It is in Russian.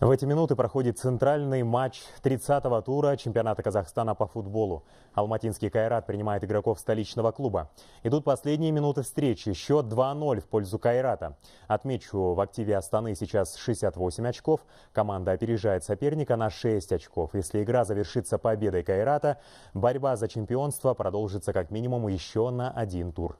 В эти минуты проходит центральный матч 30-го тура чемпионата Казахстана по футболу. Алматинский «Кайрат» принимает игроков столичного клуба. Идут последние минуты встречи. Счет 2-0 в пользу «Кайрата». Отмечу, в активе Астаны сейчас 68 очков. Команда опережает соперника на 6 очков. Если игра завершится победой «Кайрата», борьба за чемпионство продолжится как минимум еще на один тур.